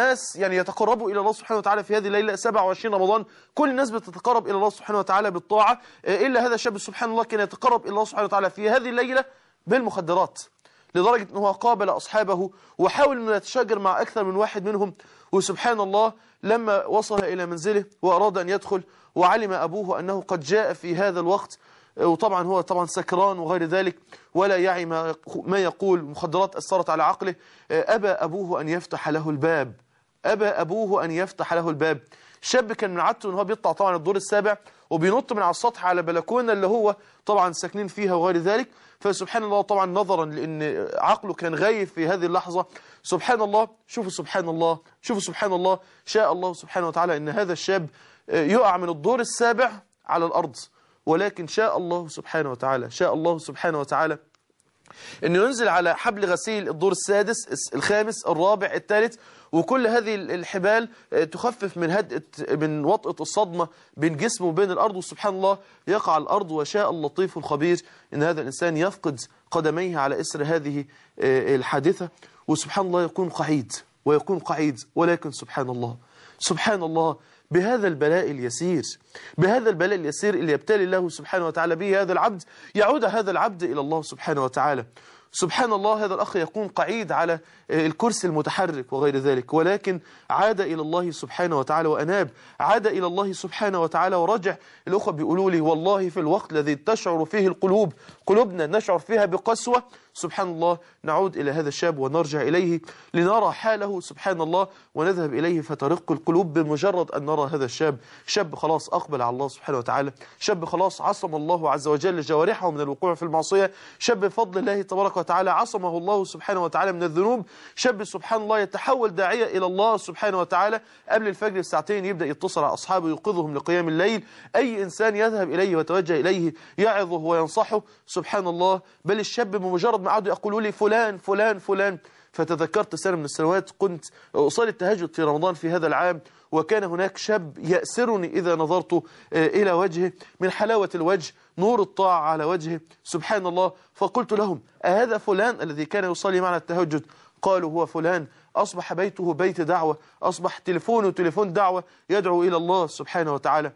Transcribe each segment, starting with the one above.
الناس يعني يتقربوا إلى الله سبحانه وتعالى في هذه الليلة 27 رمضان كل الناس بتتقرب إلى الله سبحانه وتعالى بالطاعة إيه، إلا هذا الشاب سبحان الله كان يتقرب إلى الله سبحانه وتعالى في هذه الليلة بالمخدرات لدرجة أنه قابل أصحابه وحاول أنه يتشاجر مع أكثر من واحد منهم وسبحان الله لما وصل إلى منزله وأراد أن يدخل وعلم أبوه أنه قد جاء في هذا الوقت إيه، وطبعا هو طبعا سكران وغير ذلك ولا يعي ما يقول مخدرات أثرت على عقله إيه، أبى أبوه أن يفتح له الباب أبى أبوه أن يفتح له الباب شاب كان من عادته ان هو بيطلع طبعا الدور السابع وبينط من على السطح على بلكونه اللي هو طبعا ساكنين فيها وغير ذلك فسبحان الله طبعا نظرا لان عقله كان غايب في هذه اللحظه سبحان الله شوفوا سبحان الله شوفوا سبحان الله شاء الله سبحانه وتعالى ان هذا الشاب آه، يقع من الدور السابع على الارض ولكن شاء الله سبحانه وتعالى شاء الله سبحانه وتعالى انه ينزل على حبل غسيل الدور السادس الخامس الرابع الثالث وكل هذه الحبال آه، تخفف من هدئة من وطئة الصدمة بين جسمه وبين الأرض وسبحان الله يقع الأرض وشاء اللطيف الخبير أن هذا الإنسان يفقد قدميه على إسر هذه آه، الحادثة وسبحان الله يكون قعيد ويكون قعيد ولكن سبحان الله سبحان الله بهذا البلاء اليسير بهذا البلاء اليسير اللي يبتلي الله سبحانه وتعالى به هذا العبد يعود هذا العبد إلى الله سبحانه وتعالى سبحان الله هذا الأخ يقوم قعيد على آه، الكرسي المتحرك وغير ذلك ولكن عاد إلى الله سبحانه وتعالى وأناب عاد إلى الله سبحانه وتعالى ورجع الأخوة بيقولوا لي والله في الوقت الذي تشعر فيه القلوب قلوبنا نشعر فيها بقسوة سبحان الله نعود إلى هذا الشاب ونرجع إليه لنرى حاله سبحان الله ونذهب إليه فترق القلوب بمجرد أن نرى هذا الشاب شاب خلاص أقبل على الله سبحانه وتعالى شاب خلاص عصم الله عز وجل جوارحه من الوقوع في المعصية شاب بفضل الله تبارك وتعالى وتعالى عصمه الله سبحانه وتعالى من الذنوب شاب سبحان الله يتحول داعية إلى الله سبحانه وتعالى قبل الفجر بساعتين يبدأ يتصل على أصحابه يوقظهم لقيام الليل أي إنسان يذهب إليه ويتوجه إليه يعظه وينصحه سبحان الله بل الشاب بمجرد ما عاد يقول لي فلان فلان فلان فتذكرت سنة من السنوات كنت أصلي التهجد في رمضان في هذا العام وكان هناك شاب يأسرني إذا نظرت آه، إلى وجهه من حلاوة الوجه نور الطاعة على وجهه سبحان الله فقلت لهم أهذا فلان الذي كان يصلي معنا التهجد قالوا هو فلان أصبح بيته بيت دعوة أصبح تلفونه تلفون دعوة يدعو إلى الله سبحانه وتعالى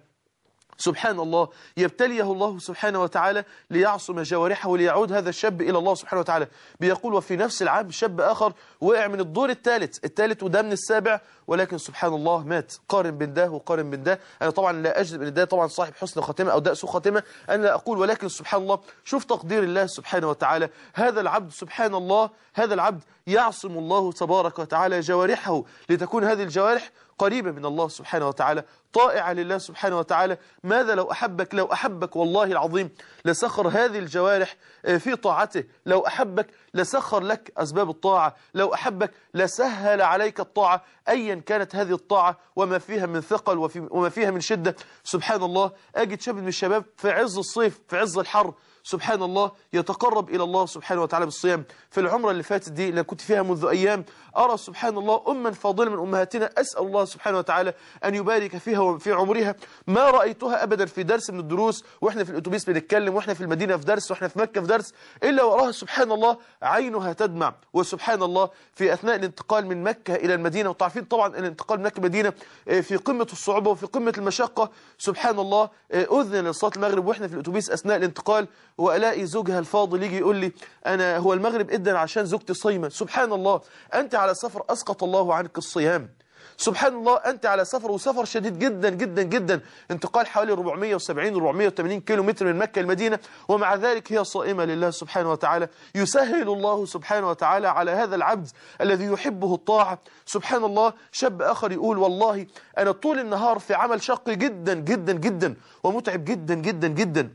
سبحان الله يبتليه الله سبحانه وتعالى ليعصم جوارحه ليعود هذا الشاب إلى الله سبحانه وتعالى بيقول وفي نفس العام شاب آخر وقع من الدور الثالث الثالث وده من السابع ولكن سبحان الله مات قارن بين ده وقارن بين ده أنا طبعا لا أجذب أن ده طبعا صاحب حسن خاتمة أو ده سوء خاتمة أنا لا أقول ولكن سبحان الله شوف تقدير الله سبحانه وتعالى هذا العبد سبحان الله هذا العبد يعصم الله تبارك وتعالى جوارحه لتكون هذه الجوارح قريبة من الله سبحانه وتعالى طائعة لله سبحانه وتعالى ماذا لو أحبك لو أحبك والله العظيم لسخر هذه الجوارح آه، في طاعته لو أحبك لسخر لك أسباب الطاعة لو أحبك لسهل عليك الطاعة أيا كانت هذه الطاعة وما فيها من ثقل وما فيها من شدة سبحان الله أجد شاب من الشباب في عز الصيف في عز الحر سبحان الله يتقرب إلى الله سبحانه وتعالى بالصيام في العمرة اللي فاتت دي اللي كنت فيها منذ أيام أرى سبحان الله أما فاضلة من أمهاتنا أسأل الله سبحانه وتعالى أن يبارك فيها وفي عمرها ما رأيتها أبدا في درس من الدروس وإحنا في الأتوبيس بنتكلم وإحنا في المدينة في درس وإحنا في مكة في درس إلا وراها سبحان الله عينها تدمع وسبحان الله في أثناء الانتقال من مكة إلى المدينة وتعرفين طبعا الانتقال من مكة المدينة آه، في قمة الصعوبة وفي قمة المشقة سبحان الله آه، أذن لصلاة المغرب وإحنا في الأتوبيس أثناء الانتقال والاقي زوجها الفاضل يجي يقول لي انا هو المغرب اذن عشان زوجتي صايمه سبحان الله انت على سفر اسقط الله عنك الصيام سبحان الله أنت على سفر وسفر شديد جدا جدا جدا انتقال حوالي 470 480 كيلو متر من مكة المدينة ومع ذلك هي صائمة لله سبحانه وتعالى يسهل الله سبحانه وتعالى على هذا العبد الذي يحبه الطاعة سبحان الله شاب آخر يقول والله أنا طول النهار في عمل شقي جدا جدا جدا ومتعب جدا جدا جدا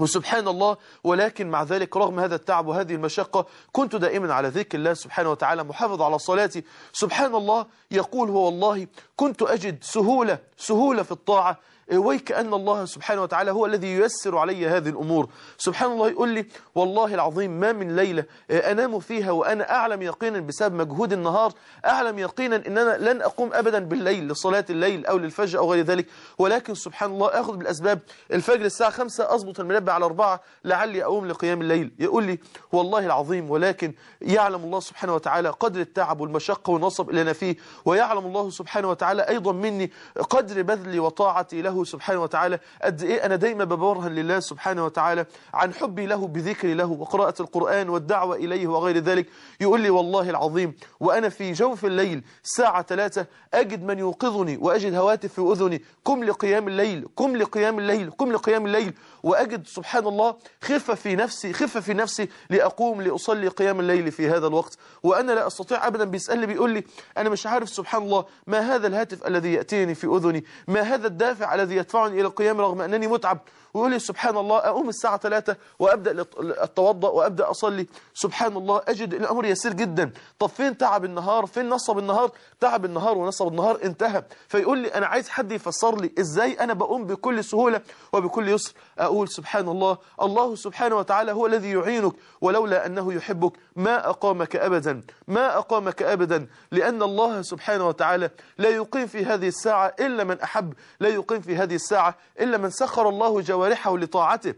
وسبحان الله ولكن مع ذلك رغم هذا التعب وهذه المشقة كنت دائما على ذكر الله سبحانه وتعالى محافظ على صلاتي سبحان الله يقول هو والله كنت أجد سهولة سهولة في الطاعة إيه، وي كأن الله سبحانه وتعالى هو الذي ييسر علي هذه الأمور سبحان الله يقول لي والله العظيم ما من ليلة إيه، أنام فيها وأنا أعلم يقينا بسبب مجهود النهار أعلم يقينا أن أنا لن أقوم أبدا بالليل لصلاة الليل أو للفجر أو غير ذلك ولكن سبحان الله أخذ بالأسباب الفجر الساعة 5 أضبط المنبه على أربعة لعلي أقوم لقيام الليل يقول لي والله العظيم ولكن يعلم الله سبحانه وتعالى قدر التعب والمشقة والنصب اللي أنا فيه ويعلم الله سبحانه وتعالى أيضا مني قدر بذلي وطاعتي له له سبحانه وتعالى قد إيه أنا دايما ببرهن لله سبحانه وتعالى عن حبي له بذكري له وقراءة القرآن والدعوة إليه وغير ذلك يقول لي والله العظيم وأنا في جوف الليل ساعة ثلاثة أجد من يوقظني وأجد هواتف في أذني قم لقيام الليل قم لقيام الليل قم لقيام الليل وأجد سبحان الله خفة في نفسي خفة في نفسي لأقوم لأصلي قيام الليل في هذا الوقت وأنا لا أستطيع أبدا بيسألني بيقول لي أنا مش عارف سبحان الله ما هذا الهاتف الذي يأتيني في أذني ما هذا الدافع الذي الذي يدفعني إلى القيام رغم أنني متعب ويقول لي سبحان الله أقوم الساعة 3 وأبدأ أتوضأ وأبدأ أصلي سبحان الله أجد الأمر يسير جدا طب فين تعب النهار فين نصب النهار تعب النهار ونصب النهار انتهى فيقول لي أنا عايز حد يفسر لي إزاي أنا بقوم بكل سهولة وبكل يسر أقول سبحان الله الله سبحانه وتعالى هو الذي يعينك ولولا أنه يحبك ما أقامك أبدا ما أقامك أبدا لأن الله سبحانه وتعالى لا يقيم في هذه الساعة إلا من أحب لا يقيم في هذه الساعة إلا من سخر الله جوارحه لطاعته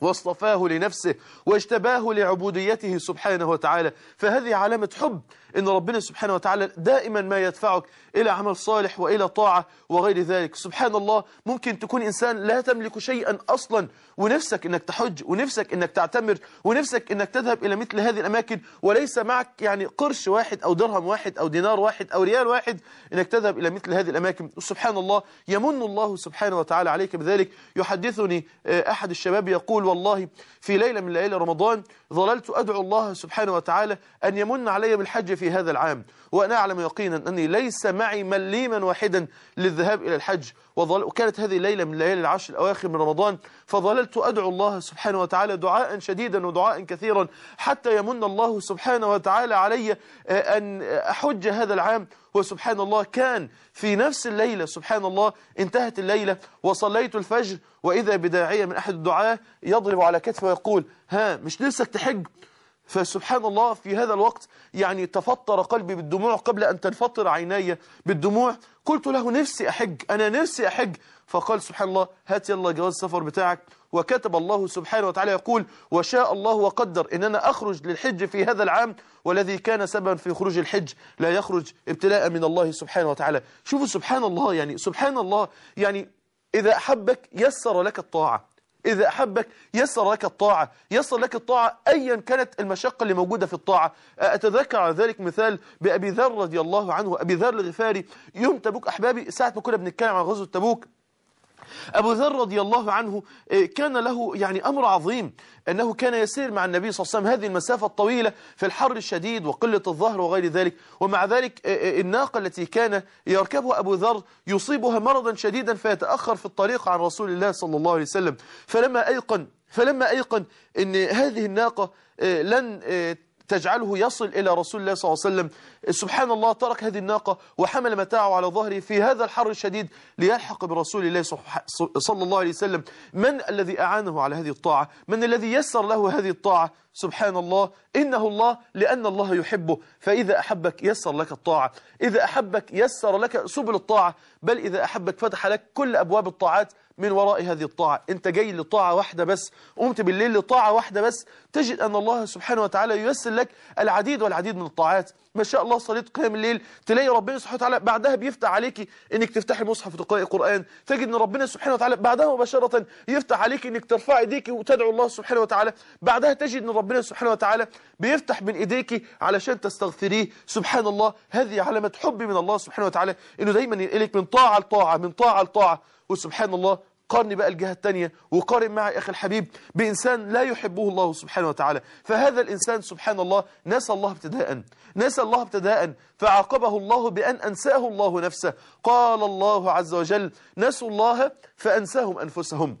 واصطفاه لنفسه واجتباه لعبوديته سبحانه وتعالى فهذه علامة حب ان ربنا سبحانه وتعالى دائما ما يدفعك الى عمل صالح والى طاعة وغير ذلك سبحان الله ممكن تكون انسان لا تملك شيئا اصلا ونفسك انك تحج ونفسك انك تعتمر ونفسك انك تذهب الى مثل هذه الاماكن وليس معك يعني قرش واحد او درهم واحد او دينار واحد او ريال واحد انك تذهب الى مثل هذه الاماكن سبحان الله يمن الله سبحانه وتعالى عليك بذلك يحدثني آه، احد الشباب يقول والله في ليلة من ليالي رمضان ظللت ادعو الله سبحانه وتعالى ان يمن علي بالحج في في هذا العام وأنا أعلم يقينا أني ليس معي مليما واحدا للذهاب إلى الحج وظل... وكانت هذه ليلة من ليالي العشر الأواخر من رمضان فظللت أدعو الله سبحانه وتعالى دعاء شديدا ودعاء كثيرا حتى يمن الله سبحانه وتعالى علي آه، أن أحج هذا العام وسبحان الله كان في نفس الليلة سبحان الله انتهت الليلة وصليت الفجر وإذا بداعية من أحد الدعاة يضرب على كتفه ويقول ها مش نفسك تحج فسبحان الله في هذا الوقت يعني تفطر قلبي بالدموع قبل أن تنفطر عيني بالدموع قلت له نفسي أحج أنا نفسي أحج فقال سبحان الله هات يلا جواز السفر بتاعك وكتب الله سبحانه وتعالى يقول وشاء الله وقدر إن أنا أخرج للحج في هذا العام والذي كان سببا في خروج الحج لا يخرج ابتلاء من الله سبحانه وتعالى شوفوا سبحان الله يعني سبحان الله يعني إذا أحبك يسر لك الطاعة إذا أحبك يسر لك الطاعة يسر لك الطاعة أيا كانت المشقة اللي موجودة في الطاعة أتذكر على ذلك مثال بأبي ذر رضي الله عنه أبي ذر الغفاري يوم تبوك أحبابي ساعة ما كنا بنتكلم عن غزوة تبوك أبو ذر رضي الله عنه آه، كان له يعني أمر عظيم أنه كان يسير مع النبي صلى الله عليه وسلم هذه المسافة الطويلة في الحر الشديد وقلة الظهر وغير ذلك ومع ذلك آه، آه، الناقة التي كان يركبها أبو ذر يصيبها مرضا شديدا فيتأخر في الطريق عن رسول الله صلى الله عليه وسلم فلما أيقن فلما أيقن أن هذه الناقة لن تجعله يصل إلى رسول الله صلى الله عليه وسلم سبحان الله ترك هذه الناقة وحمل متاعه على ظهره في هذا الحر الشديد ليلحق برسول الله صلى الله عليه وسلم من الذي أعانه على هذه الطاعة من الذي يسر له هذه الطاعة سبحان الله إنه الله لأن الله يحبه فإذا أحبك يسر لك الطاعة إذا أحبك يسر لك سبل الطاعة بل إذا أحبك فتح لك كل أبواب الطاعات من وراء هذه الطاعة انت جاي لطاعة واحدة بس قمت بالليل لطاعة واحدة بس تجد أن الله سبحانه وتعالى ييسر لك العديد والعديد من الطاعات ما شاء الله صليت قيام الليل تلاقي ربنا سبحانه وتعالى بعدها بيفتح عليكي انك تفتحي مصحف وتقراي قران تجد ان ربنا سبحانه وتعالى بعدها مباشره يفتح عليكي انك ترفعي ايديكي وتدعو الله سبحانه وتعالى بعدها تجد ان ربنا سبحانه وتعالى بيفتح من ايديكي علشان تستغفريه سبحان الله هذه علامه حب من الله سبحانه وتعالى انه دايما ينقلك من طاعه لطاعه من طاعه لطاعه وسبحان الله قارن بقى الجهة الثانية وقارن معي أخي الحبيب بإنسان لا يحبه الله سبحانه وتعالى فهذا الإنسان سبحان الله نسى الله ابتداء نسى الله ابتداء فعاقبه الله بأن أنساه الله نفسه قال الله عز وجل نسوا الله فأنساهم أنفسهم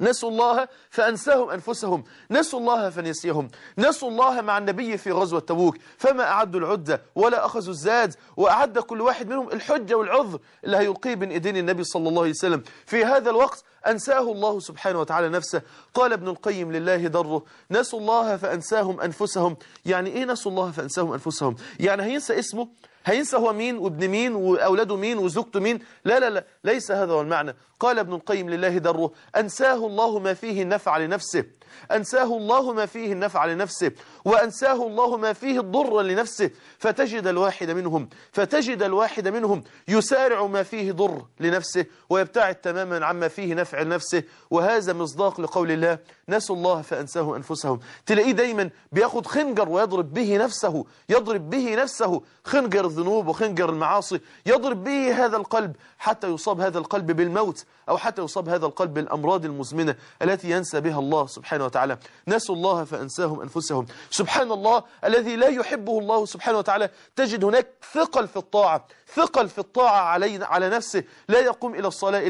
نسوا الله فأنساهم أنفسهم نسوا الله فنسيهم نسوا الله مع النبي في غزوة تبوك فما أعدوا العدة ولا أخذوا الزاد وأعد كل واحد منهم الحجة والعذر اللي هيلقيه بين إيدين النبي صلى الله عليه وسلم في هذا الوقت أنساه الله سبحانه وتعالى نفسه قال ابن القيم لله ضره نسوا الله فأنساهم أنفسهم يعني إيه نسوا الله فأنساهم أنفسهم يعني هينسى اسمه هينسى هو مين وابن مين وأولاده مين وزوجته مين لا لا لا ليس هذا هو المعنى قال ابن القيم لله ضره أنساه الله ما فيه النفع لنفسه أنساه الله ما فيه النفع لنفسه وأنساه الله ما فيه الضر لنفسه فتجد الواحد منهم فتجد الواحد منهم يسارع ما فيه ضر لنفسه ويبتعد تماما عما فيه نفع عن نفسه وهذا مصداق لقول الله نسوا الله فأنساه أنفسهم تلاقيه دايما بياخد خنجر ويضرب به نفسه يضرب به نفسه خنجر الذنوب وخنجر المعاصي يضرب به هذا القلب حتى يصاب هذا القلب بالموت أو حتى يصاب هذا القلب بالأمراض المزمنة التي ينسى بها الله سبحانه وتعالى نسوا الله فأنساهم أنفسهم سبحان الله الذي لا يحبه الله سبحانه وتعالى تجد هناك ثقل في الطاعة ثقل في الطاعة علي على نفسه لا يقوم إلى الصلاة